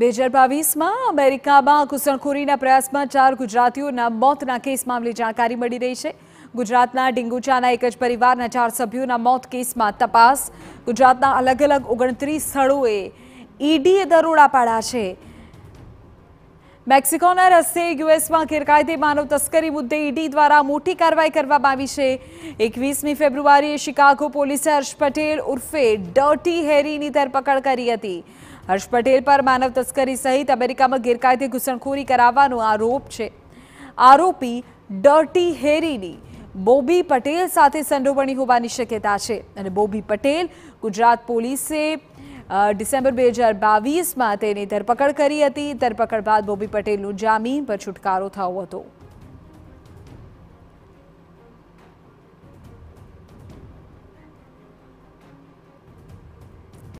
બે હજાર બાવીસમાં અમેરિકામાં ઘૂસણખોરીના પ્રયાસમાં ચાર ગુજરાતીઓના મોતના કેસ મામલે જાણકારી મળી રહી છે ગુજરાતના ડિંગુચાના એક જ પરિવારના ચાર સભ્યોના મોત કેસમાં તપાસ ગુજરાતના અલગ અલગ ઓગણત્રીસ સ્થળોએ ઈડીએ દરોડા પાડ્યા છે મેક્સિકોના રસ્તે યુએસમાં ગેરકાયદે માનવ તસ્કરી મુદ્દે ઈડી દ્વારા મોટી કાર્યવાહી કરવામાં આવી છે એકવીસમી ફેબ્રુઆરીએ શિકાગો પોલીસે હર્ષ પટેલ ઉર્ફે ડર્ટી હેરીની ધરપકડ કરી હતી હર્ષ પટેલ પર માનવ તસ્કરી સહિત અમેરિકામાં ગેરકાયદે ઘૂસણખોરી કરાવવાનો આરોપ છે આરોપી ડર્ટી હેરીની બોબી પટેલ સાથે સંડોવણી હોવાની શક્યતા છે અને બોબી પટેલ ગુજરાત પોલીસે ડિસેમ્બર બે હજાર બાવીસમાં તેની ધરપકડ કરી હતી ધરપકડ બાદ બોબી પટેલનું જામીન પર છુટકારો થયો હતો